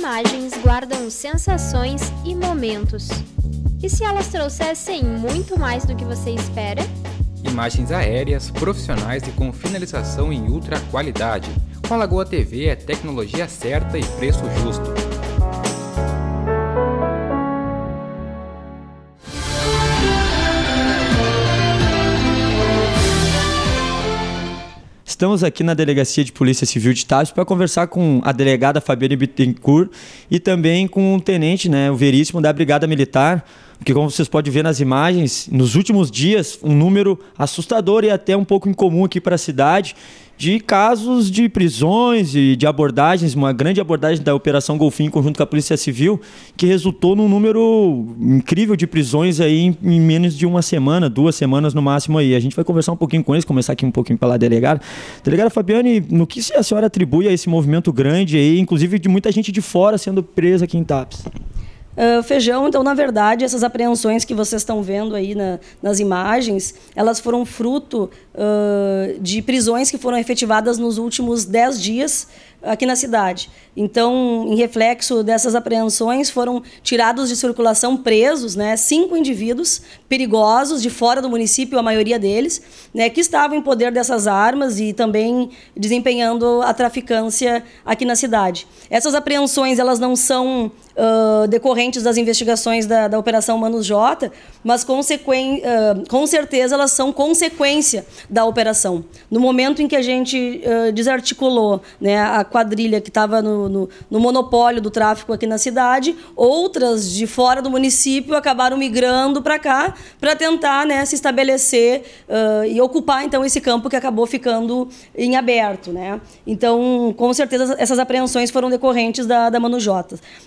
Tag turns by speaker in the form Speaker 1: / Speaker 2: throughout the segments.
Speaker 1: imagens guardam sensações e momentos. E se elas trouxessem muito mais do que você espera?
Speaker 2: Imagens aéreas, profissionais e com finalização em ultra qualidade. Com a Lagoa TV é tecnologia certa e preço justo.
Speaker 1: Estamos aqui na Delegacia de Polícia Civil de Tarso para conversar com a delegada Fabiane Bittencourt e também com o tenente, né, o Veríssimo da Brigada Militar, porque, como vocês podem ver nas imagens, nos últimos dias, um número assustador e até um pouco incomum aqui para a cidade de casos de prisões e de abordagens, uma grande abordagem da Operação Golfinho em conjunto com a Polícia Civil, que resultou num número incrível de prisões aí em, menos de uma semana, duas semanas no máximo aí. A gente vai conversar um pouquinho com eles, começar aqui um pouquinho pela delegada. Delegada Fabiane, no que a senhora atribui a esse movimento grande aí, inclusive de muita gente de fora sendo presa aqui em TAPS?
Speaker 3: uh, feijão. Então, na verdade, essas apreensões que vocês estão vendo aí na, nas imagens, elas foram fruto de prisões que foram efetivadas nos últimos 10 dias aqui na cidade. Então, em reflexo dessas apreensões, foram tirados de circulação presos, né, cinco indivíduos perigosos de fora do município, a maioria deles, né, que estavam em poder dessas armas e também desempenhando a traficância aqui na cidade. Essas apreensões, elas não são uh, decorrentes das investigações da, da Operação Manos J, mas uh, com certeza elas são consequência da operação. No momento em que a gente uh, desarticulou né, a quadrilha que estava no, no, no, monopólio do tráfico aqui na cidade, outras de fora do município acabaram migrando para cá para tentar né, se estabelecer uh, e ocupar então esse campo que acabou ficando em aberto. Né? Então, com certeza, essas apreensões foram decorrentes da, da Manu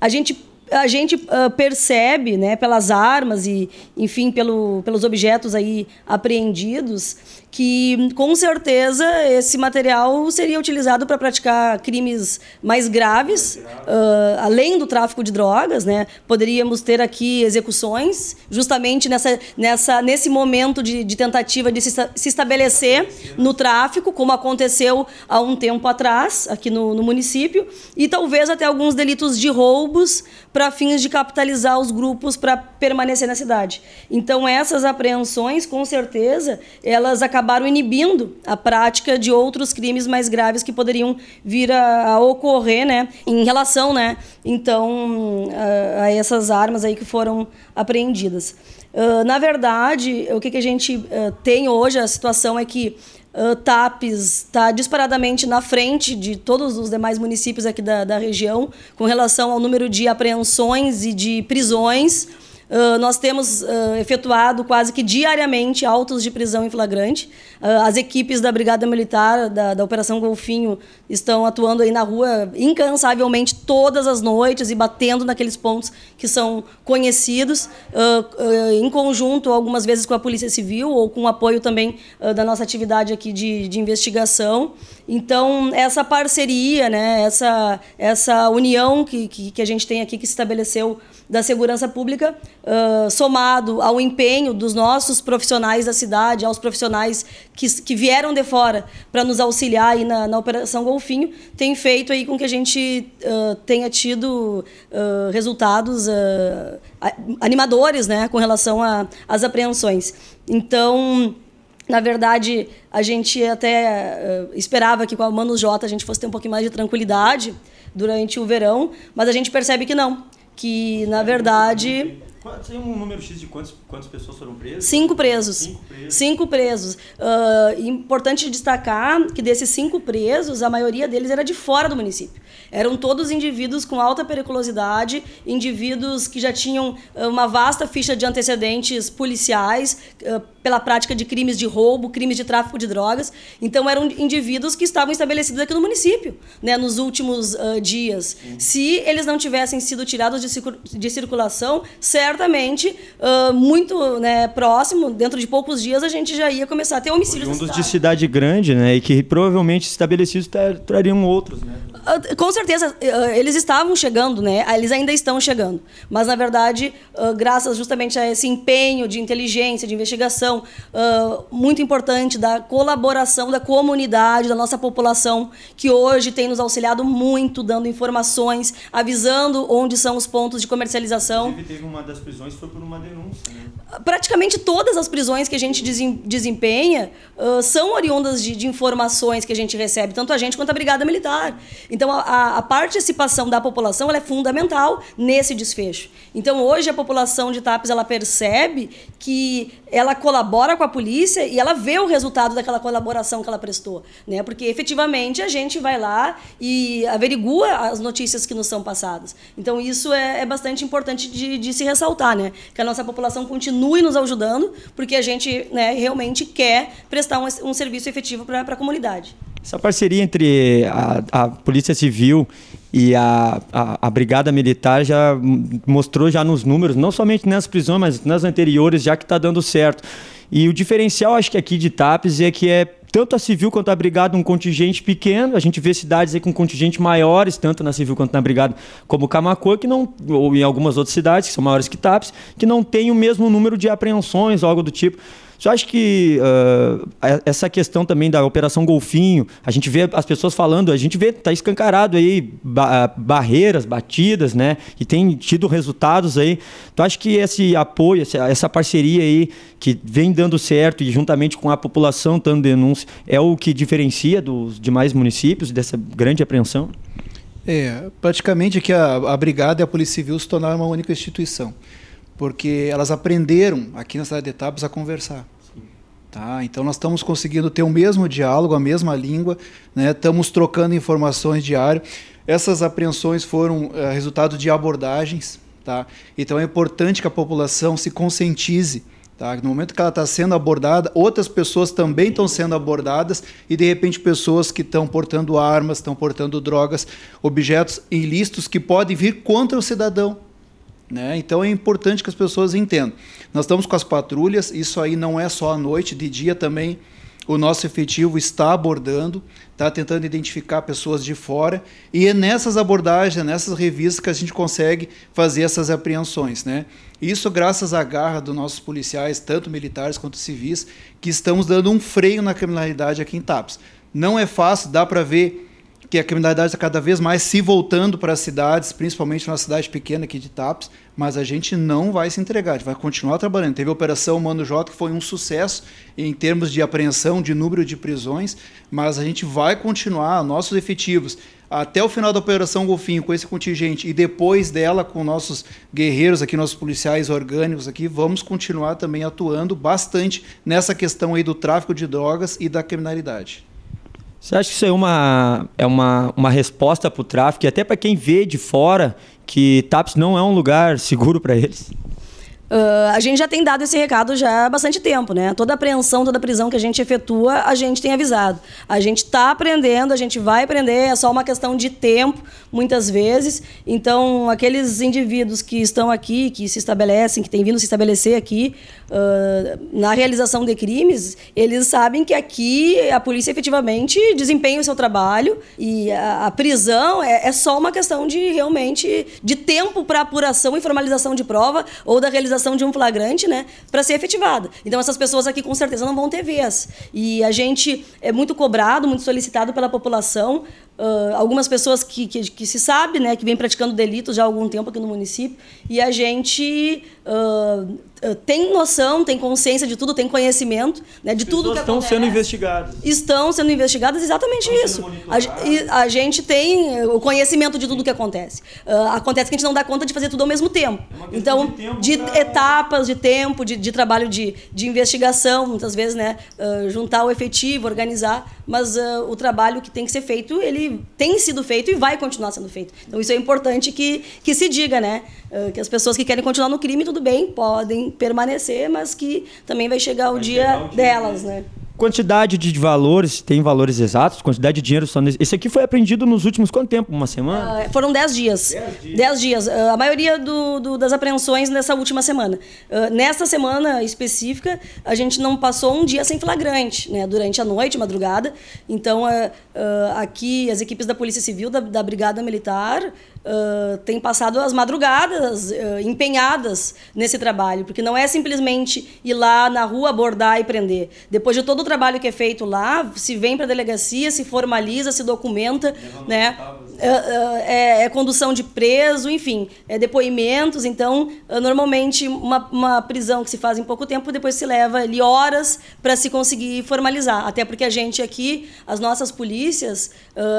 Speaker 3: A gente a gente uh, percebe, né, pelas armas e, enfim, pelo, pelos objetos aí apreendidos, que com certeza esse material seria utilizado para praticar crimes mais graves, uh, além do tráfico de drogas, né? Poderíamos ter aqui execuções, justamente nessa, nessa, nesse momento de, de tentativa de se, se, estabelecer né? no tráfico, como aconteceu há um tempo atrás aqui no, no município, e talvez até alguns delitos de roubos para fins de capitalizar os grupos para permanecer na cidade. Então essas apreensões, com certeza, elas acabam acabaram inibindo a prática de outros crimes mais graves que poderiam vir a, a ocorrer, né, em relação, né, então a, a essas armas aí que foram apreendidas. Uh, na verdade, o que, que a gente uh, tem hoje, a situação é que uh, TAPES está disparadamente na frente de todos os demais municípios aqui da, da região com relação ao número de apreensões e de prisões Uh, nós temos uh, efetuado quase que diariamente autos de prisão em flagrante. Uh, as equipes da Brigada Militar, da, da, Operação Golfinho, estão atuando aí na rua incansavelmente todas as noites e batendo naqueles pontos que são conhecidos, em conjunto, algumas vezes com a Polícia Civil ou com o apoio também da nossa atividade aqui de, de investigação. Então, essa parceria, né, essa, essa união que, que, que a gente tem aqui, que se estabeleceu da segurança pública, uh, somado ao empenho dos nossos profissionais da cidade, aos profissionais que, que vieram de fora para nos auxiliar aí na, na, Operação Golfinho, tem feito aí com que a gente uh, tenha tido uh, resultados animadores né, com relação às apreensões. Então. Na verdade, a gente até uh, esperava que com a Manos J a gente fosse ter um pouquinho mais de tranquilidade durante o verão, mas a gente percebe que não que na verdade.
Speaker 1: Tem um número X de quantas pessoas foram presas?
Speaker 3: Cinco presos. Cinco presos. Cinco presos. Uh, importante destacar que desses cinco presos, a maioria deles era de fora do município. Eram todos indivíduos com alta periculosidade, indivíduos que já tinham ah, uma vasta ficha de antecedentes policiais, uh, pela prática de crimes de roubo, crimes de tráfico de drogas. Então, eram indivíduos que estavam estabelecidos aqui no município, né, nos últimos uh, dias. Uhum. Se eles não tivessem sido tirados de, de circulação, certamente, uh, muito né, próximo, dentro de poucos dias, a gente já ia começar a ter homicídios. dos de
Speaker 1: cidade grande, né, e que provavelmente estabelecidos trariam outros, né?
Speaker 3: Ah, com certeza, ah, eles estavam chegando, né? Ah, eles ainda estão chegando. Mas, na verdade, graças justamente a esse empenho de inteligência, de investigação, muito importante da colaboração da comunidade, da nossa população, que hoje tem nos auxiliado muito, dando informações, avisando onde são os pontos de comercialização.
Speaker 1: teve uma das prisões foi por uma denúncia, né?
Speaker 3: Praticamente todas as prisões que a gente desempenha são oriundas de, de informações que a gente recebe, tanto a gente quanto a Brigada Militar. Então, então, a, a participação da população é fundamental nesse desfecho. Então, hoje, a população de TAPES ela percebe que ela colabora com a polícia e ela vê o resultado daquela colaboração que ela prestou. Né? Porque, efetivamente, a gente vai lá e averigua as notícias que nos são passadas. Então, isso é, é bastante importante de, de, se ressaltar, né? que a nossa população continue nos ajudando, porque a gente né, realmente quer prestar um, um serviço efetivo para a comunidade.
Speaker 1: Essa parceria entre a, a Polícia Civil e a, a, a, Brigada Militar já mostrou já nos números, não somente nas prisões, mas nas anteriores, já que está dando certo. E o diferencial, acho que aqui de TAPES é que é tanto a civil quanto a brigada um contingente pequeno. A gente vê cidades aí com contingentes maiores, tanto na civil quanto na brigada, como Camacuã, que não ou em algumas outras cidades que são maiores que TAPES, que não tem o mesmo número de apreensões, algo do tipo. Você acho que uh, essa questão também da Operação Golfinho, a gente vê as pessoas falando, a gente vê, tá escancarado aí ba ah, barreiras, batidas, né? E tem tido resultados aí. Tu então, acha que esse apoio, essa parceria aí que vem dando certo e juntamente com a população dando denúncia, é o que diferencia dos demais municípios dessa grande apreensão?
Speaker 2: É, praticamente que a, a Brigada e a Polícia Civil se tornaram uma única instituição porque elas aprenderam aqui na cidade de Etapas a conversar. Tá? Então nós estamos conseguindo ter o mesmo diálogo, a mesma língua, né? estamos trocando informações diário. Essas apreensões foram eh, resultado de abordagens. Tá? Então é importante que a população se conscientize. Tá? No momento que ela está sendo abordada, outras pessoas também estão sendo abordadas e, de repente, pessoas que estão portando armas, estão portando drogas, objetos ilícitos que podem vir contra o cidadão. Né? Então é importante que as pessoas entendam. Nós estamos com as patrulhas, isso aí não é só à noite, de dia também o nosso efetivo está abordando, está tentando identificar pessoas de fora, e é nessas abordagens, nessas revistas que a gente consegue fazer essas apreensões. Né? Isso graças à garra dos nossos policiais, tanto militares quanto civis, que estamos dando um freio na criminalidade aqui em Tapes. Não é fácil, dá para ver que a criminalidade está cada vez mais se voltando para as cidades, principalmente na cidade pequena aqui de Tapes, mas a gente não vai se entregar, a gente vai continuar trabalhando. Teve a Operação Mano J, que foi um sucesso em termos de apreensão, de número de prisões, mas a gente vai continuar, nossos efetivos, até o final da Operação Golfinho, com esse contingente, e depois dela, com nossos guerreiros aqui, nossos policiais orgânicos aqui, vamos continuar também atuando bastante nessa questão aí do tráfico de drogas e da criminalidade.
Speaker 1: Você acha que isso é uma, é uma, uma resposta para o tráfico e até para quem vê de fora que TAPS não é um lugar seguro para eles?
Speaker 3: Uh, a gente já tem dado esse recado já há bastante tempo, né? Toda apreensão, toda prisão que a gente efetua, a gente tem avisado. A gente está aprendendo, a gente vai aprender, é só uma questão de tempo, muitas vezes. Então, aqueles indivíduos que estão aqui, que se estabelecem, que têm vindo se estabelecer aqui, uh, na realização de crimes, eles sabem que aqui a polícia efetivamente desempenha o seu trabalho e a, a prisão é, é só uma questão de realmente de tempo para apuração e formalização de prova ou da realização de um flagrante, né, para ser efetivada. Então essas pessoas aqui com certeza não vão ter vez. E a gente é muito cobrado, muito solicitado pela população Uh, algumas pessoas que, que, que, se sabe, né, que vem praticando delitos já há algum tempo aqui no município, e a gente uh, tem noção, tem consciência de tudo, tem conhecimento né, de tudo que acontece. estão sendo
Speaker 1: investigadas.
Speaker 3: Estão sendo investigadas, exatamente estão isso. A, a, gente tem o conhecimento de tudo que acontece. Uh, acontece que a gente não dá conta de fazer tudo ao mesmo tempo. É então, de, tempo de pra... etapas, de tempo, de, de trabalho de, de investigação, muitas vezes, né, juntar o efetivo, organizar mas uh, o trabalho que tem que ser feito, ele tem sido feito e vai continuar sendo feito. Então isso é importante que, que se diga, né? Uh, que as pessoas que querem continuar no crime, tudo bem, podem permanecer, mas que também vai chegar o vai dia, chegar o dia delas, né?
Speaker 1: Quantidade de valores, tem valores exatos, quantidade de dinheiro só. Esse aqui foi aprendido nos últimos quanto tempo? Uma semana?
Speaker 3: Uh, foram 10 dias. 10 dias. dias. Uh, a maioria do, do, das apreensões nessa última semana. Uh, nessa semana específica, a gente não passou um dia sem flagrante, né? Durante a noite, madrugada. Então, aqui, as equipes da Polícia Civil, da, da Brigada Militar, Uh, tem passado as madrugadas uh, empenhadas nesse trabalho, porque não é simplesmente ir lá na rua abordar e prender. Depois de todo o trabalho que é feito lá, se vem para a delegacia, se formaliza, se documenta, né? Tá? Ah, ah, é, é, condução de preso, enfim, é depoimentos. Então, ah, normalmente, uma, uma, prisão que se faz em pouco tempo, depois se leva ali horas para se conseguir formalizar. Até porque a gente aqui, as nossas polícias,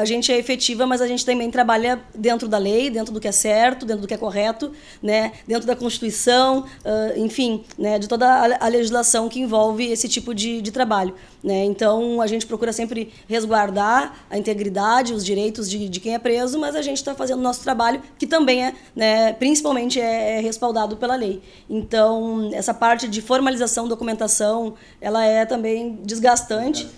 Speaker 3: a gente é efetiva, mas a gente também trabalha dentro da lei, dentro do que é certo, dentro do que é correto, né? dentro da Constituição, enfim, né? de toda a legislação que envolve esse tipo de, de trabalho. Né? Então, a gente procura sempre resguardar a integridade, os direitos de, de quem é preso, mas a gente está fazendo o nosso trabalho, que também é, né, principalmente, é, é, respaldado pela lei. Então, essa parte de formalização, documentação, ela é também desgastante.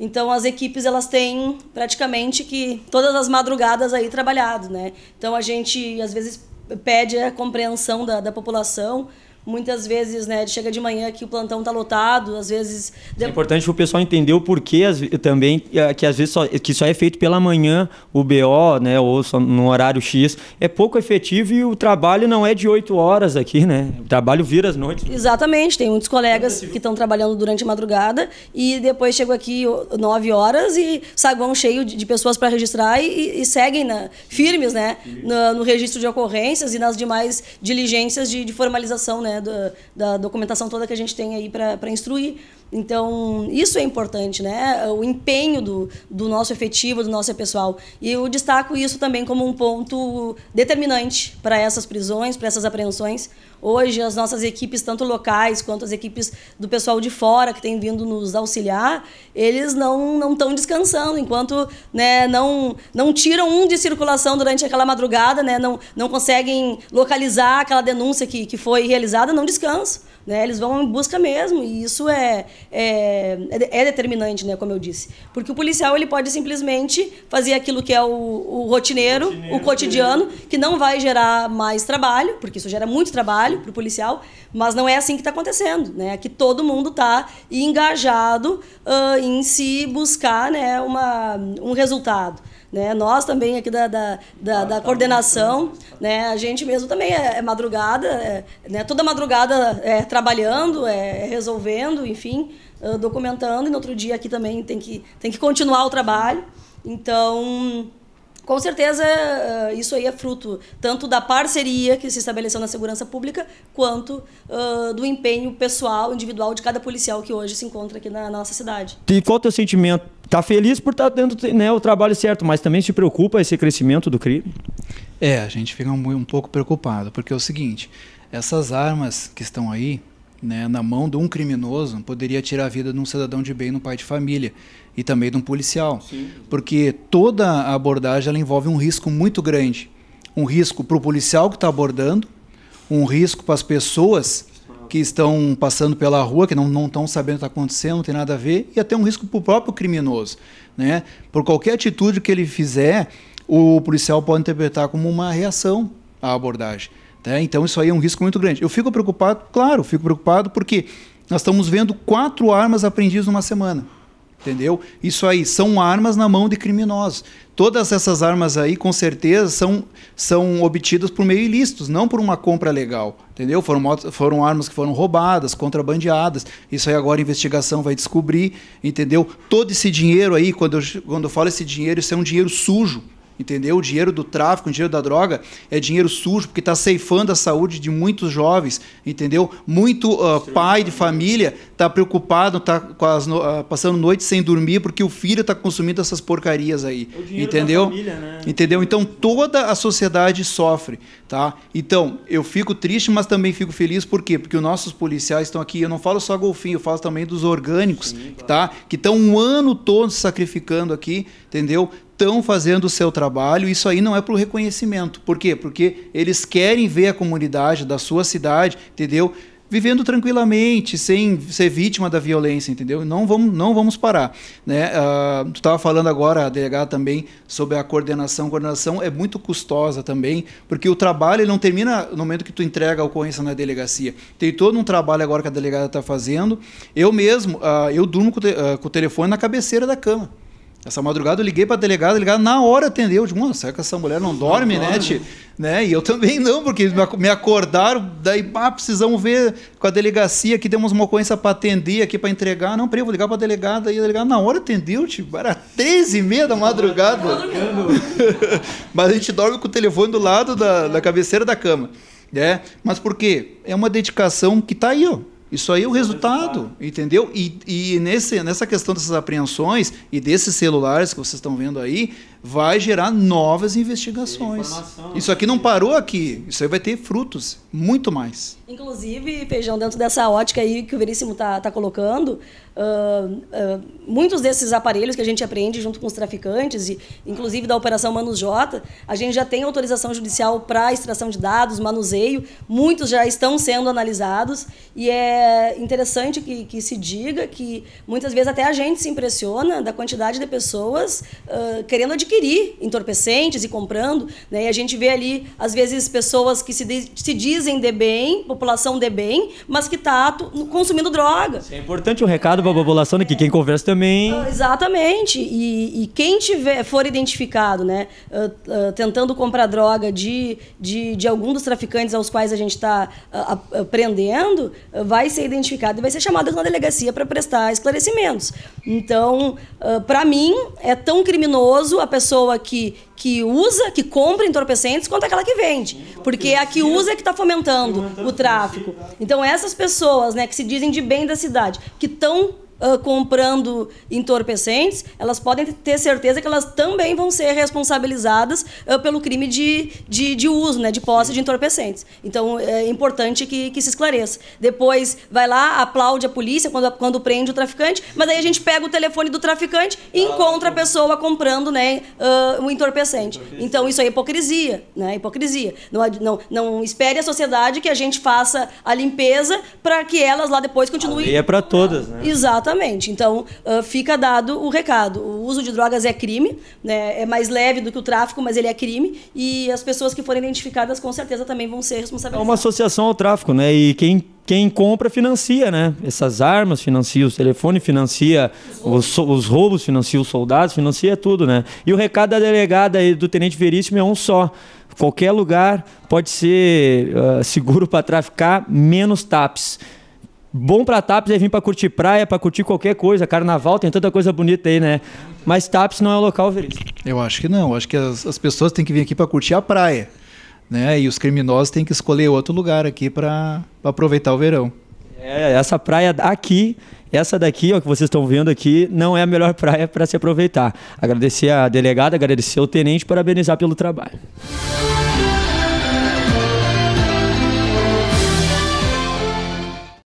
Speaker 3: Então, as equipes, elas têm praticamente que todas as madrugadas aí trabalhado, né? Então, a gente, às vezes, pede a compreensão da, da população, muitas vezes, né, chega de manhã que o plantão tá lotado, às vezes... É
Speaker 1: importante o pessoal entender o porquê também, é, que às vezes só, que só é feito pela manhã o BO, né, ou só no horário X, é pouco efetivo e o trabalho não é de 8 horas aqui, né, o trabalho vira às noites.
Speaker 3: Exatamente, tem muitos colegas que estão trabalhando durante a madrugada e depois chegam aqui 9 horas e saguão cheio de pessoas para registrar e, e seguem na, né, firmes, né, no, no, registro de ocorrências e nas demais diligências de, de formalização, né, né, da, da documentação toda que a gente tem aí para instruir. Então, isso é importante, né? O empenho do, do nosso efetivo, do nosso pessoal. E eu destaco isso também como um ponto determinante para essas prisões, para essas apreensões, Hoje, as nossas equipes, tanto locais quanto as equipes do pessoal de fora que tem vindo nos auxiliar, eles não estão descansando, enquanto né, não, não tiram um de circulação durante aquela madrugada, né, não, não conseguem localizar aquela denúncia que, que foi realizada, não descansam. Né? Eles vão em busca mesmo, e isso é, é, é, determinante, né? como eu disse. Porque o policial ele pode simplesmente fazer aquilo que é o, o rotineiro, o, rotineiro, o cotidiano, que não vai gerar mais trabalho, porque isso gera muito trabalho trabalho para o policial, mas não é assim que está acontecendo, né? Aqui todo mundo está engajado uh, em se buscar né, uma, um resultado. Né? Nós também aqui da, da, da, da coordenação, né? a gente mesmo também é, é madrugada, é, né? toda madrugada é, trabalhando, é, resolvendo, enfim, uh, documentando, e no outro dia aqui também tem que, tem que continuar o trabalho. Então, com certeza, eh, isso aí é fruto tanto da parceria que se estabeleceu na segurança pública, quanto uh, do empenho pessoal, individual de cada policial que hoje se encontra aqui na, na nossa cidade.
Speaker 1: E qual é o teu sentimento? Tá feliz por estar tá dando né, o trabalho certo, mas também se preocupa esse crescimento do crime? É, a
Speaker 2: gente fica um, um pouco
Speaker 1: preocupado, porque é o seguinte: essas armas que estão aí, né,
Speaker 2: na mão de um criminoso poderia tirar a vida de um cidadão de bem, de um pai de família e também de um policial. Sim. Porque toda a abordagem ela envolve um risco muito grande. Um risco para o policial que está abordando, um risco para as pessoas que estão passando pela rua, que não, não estão sabendo o que está acontecendo, não tem nada a ver, e até um risco para o próprio criminoso. Né? Por qualquer atitude que ele fizer, o policial pode interpretar como uma reação à abordagem. Né? Então isso aí é um risco muito grande. Eu fico preocupado, claro, fico preocupado porque nós estamos vendo quatro armas apreendidas numa semana. Entendeu? Isso aí são armas na mão de criminosos. Todas essas armas aí, com certeza, são, são obtidas por meio ilícitos, não por uma compra legal. Entendeu? Foram, foram armas que foram roubadas, contrabandeadas. Isso aí agora a investigação vai descobrir. Entendeu? Todo esse dinheiro aí, quando eu, quando eu falo esse dinheiro, isso é um dinheiro sujo entendeu? O dinheiro do tráfico, o dinheiro da droga é dinheiro sujo, porque está ceifando a saúde de muitos jovens, entendeu? Muito uh, pai de família está preocupado, está uh, ah, passando noite sem dormir, porque o filho está consumindo essas porcarias aí, é entendeu? Família, né? Entendeu? Então, toda a sociedade sofre, tá? Então, eu fico triste, mas também fico feliz, por quê? Porque os nossos policiais estão aqui, eu não falo só golfinho, eu falo também dos orgânicos, Sim, tá? Que estão um ano todo se sacrificando aqui, entendeu? estão fazendo o seu trabalho, isso aí não é para o reconhecimento. Por quê? Porque eles querem ver a comunidade da sua cidade, entendeu? Vivendo tranquilamente, sem ser vítima da violência, entendeu? Não vamos, não vamos parar. Né? Uh, tu estava falando agora, delegado, também sobre a coordenação. A coordenação é muito custosa também, porque o trabalho não termina no momento que tu entrega a ocorrência na delegacia. Tem todo um trabalho agora que a delegada está fazendo. Eu mesmo, uh, eu durmo com, te, uh, com o telefone na cabeceira da cama. Essa madrugada eu liguei para a delegada delegado na hora atendeu. Eu disse, mano, será que essa mulher não, dorme, não né, dorme. né? E eu também não, porque me acordaram, daí, ah, precisamos ver com a delegacia que temos uma ocorrência para atender aqui, para entregar. Não, peraí, vou ligar para a delegada. E a delegada na hora atendeu, tipo, era três e meia da madrugada. Mas a gente dorme com o telefone do lado da, da cabeceira da cama. É, mas por quê? É uma dedicação que está aí, ó. Isso aí é o resultado, entendeu? E, e nesse, nessa questão dessas apreensões e desses celulares que vocês estão vendo aí, vai gerar novas investigações. Isso aqui não parou aqui, isso aí vai ter frutos, muito mais.
Speaker 3: Inclusive, Feijão, dentro dessa ótica aí que o Veríssimo está tá colocando, uh, uh, muitos desses aparelhos que a gente apreende junto com os traficantes, e inclusive da Operação Manos J, a gente já tem autorização judicial para extração de dados, manuseio, muitos já estão sendo analisados, e é interessante que, que se diga que muitas vezes até a gente se impressiona da quantidade de pessoas uh, querendo adquirir adquirir entorpecentes e comprando. Né? E a gente vê ali, às vezes, pessoas que se, de, se dizem de bem, população de bem, mas que está consumindo droga. Isso é
Speaker 1: importante o um recado para a população, né? que quem conversa também. Ah,
Speaker 3: exatamente. E, e, quem tiver for identificado né? Uh, uh, tentando comprar droga de, de, de algum dos traficantes aos quais a gente está uh, prendendo, vai ser identificado e vai ser chamado na delegacia para prestar esclarecimentos. Então, para mim, é tão criminoso a pessoa pessoa que, que usa, que compra entorpecentes, quanto aquela que vende. Porque a que usa é que está fomentando o tráfico. Então essas pessoas né, que se dizem de bem da cidade, que estão uh, comprando entorpecentes, elas podem ter certeza que elas também vão ser responsabilizadas uh, pelo crime de, de, de, uso, né, de posse de entorpecentes. Então, é importante que, que se esclareça. Depois, vai lá, aplaude a polícia quando, quando prende o traficante, mas aí a gente pega o telefone do traficante e ah, encontra a tá pessoa comprando né, uh, um entorpecente. Então, isso é hipocrisia, né? Hipocrisia. Não, não, não espere a sociedade que a gente faça a limpeza para que elas lá depois continuem. E é para todas, né? Exatamente. Exatamente. Então, uh, fica dado o recado. O uso de drogas é crime, né? é mais leve do que o tráfico, mas ele é crime. E as pessoas que forem identificadas, com certeza, também vão ser é responsabilizadas. É uma
Speaker 1: associação ao tráfico, né? E quem quem compra financia, né? Essas armas financia, os telefones financia, os, os, roubos financia, os soldados financia tudo, né? E o recado da delegada e do Tenente Veríssimo é um só. Qualquer lugar pode ser uh, seguro para traficar, menos TAPs. Bom pra TAPS é vir pra curtir praia, pra curtir qualquer coisa, carnaval, tem tanta coisa bonita aí, né? Mas TAPS não é um local, Veríssimo. Eu acho que não. acho que as, as pessoas têm que vir aqui pra curtir a praia. Né? E os criminosos têm que escolher outro lugar aqui para aproveitar o verão. É, essa praia aqui, essa daqui, ó, que vocês estão vendo aqui, não é a melhor praia para se aproveitar. Agradecer a delegada, agradecer ao tenente, parabenizar pelo trabalho.